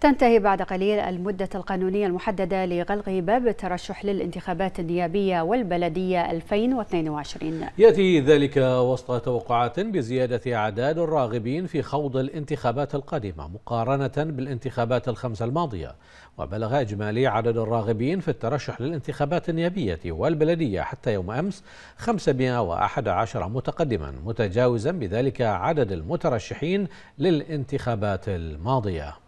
تنتهي بعد قليل المدة القانونية المحددة لغلق باب الترشح للانتخابات النيابية والبلدية 2022 يأتي ذلك وسط توقعات بزيادة أعداد الراغبين في خوض الانتخابات القادمة مقارنة بالانتخابات الخمسة الماضية وبلغ إجمالي عدد الراغبين في الترشح للانتخابات النيابية والبلدية حتى يوم أمس 511 متقدما متجاوزا بذلك عدد المترشحين للانتخابات الماضية